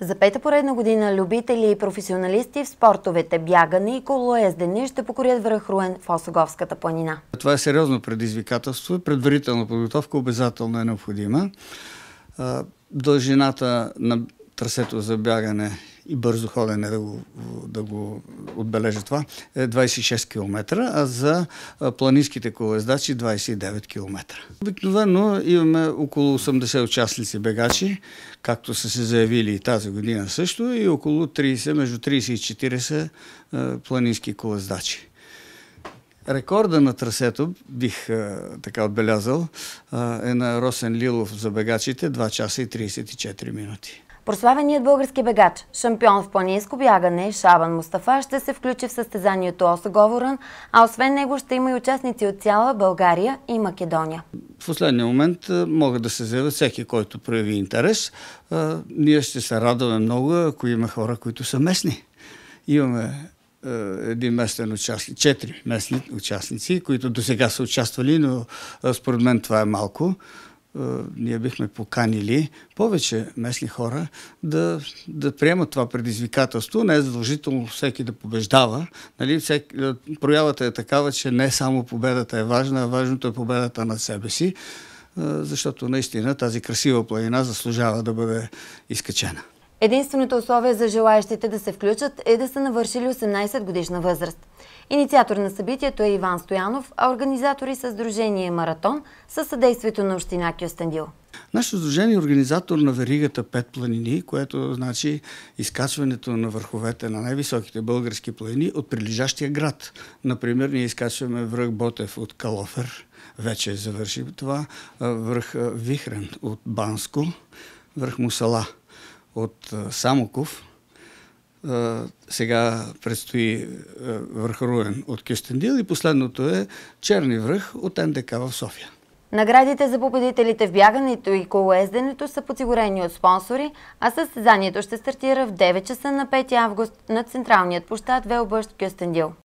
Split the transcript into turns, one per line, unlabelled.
За пета поредна година любители и професионалисти в спортовете бягане и колоездене ще покорят връх Руен в Осоговската планина.
Това е сериозно предизвикателство и предварителна подготовка обязателно е необходима. Дължината на трасето за бягане и бързо ходене да го, да го отбележа това, е 26 км, а за планинските колездачи 29 км. Обикновено имаме около 80 участници бегачи, както са се заявили и тази година също, и около 30, между 30 и 40 е, планински колездачи. Рекорда на трасето, бих а, е, така отбелязал, а, е, е на Росен Лилов за бегачите 2 часа и 34 минути.
Прославеният български бегач, шампион в планинско бягане, Шабан Мустафа ще се включи в състезанието Оса Говоран, а освен него ще има и участници от цяла България и Македония.
В последния момент е, могат да се заявят всеки, който прояви интерес. Е, ние ще се радваме много, ако има хора, които са местни. Имаме е, един местен участник, четири местни участници, които до сега са участвали, но според мен това е малко. Е, ние бихме поканили повече местни хора да, да приемат това предизвикателство. Не е задължително всеки да побеждава. Нали? Всеки, е, проявата е такава, че не само победата е важна, а важното е победата на себе си, е, защото наистина тази красива планина заслужава да бъде изкачена.
Единственото условие за желаящите да се включат е да са навършили 18 годишна възраст. Инициатор на събитието е Иван Стоянов, а организатори са Сдружение Маратон със съдействието на Община Кюстендил.
Нашето сдружение е организатор на веригата Пет планини, което значи изкачването на върховете на най-високите български планини от прилежащия град. Например, ние изкачваме връх Ботев от Калофер, вече е завърши това, връх Вихрен от Банско, връх Мусала – от е, Самоков. Е, сега предстои е, върх Руен от Кюстендил и последното е Черни връх от НДК в София.
Наградите за победителите в бягането и колоезденето са подсигурени от спонсори, а състезанието ще стартира в 9 часа на 5 август на централният площад Велбъщ Кюстендил.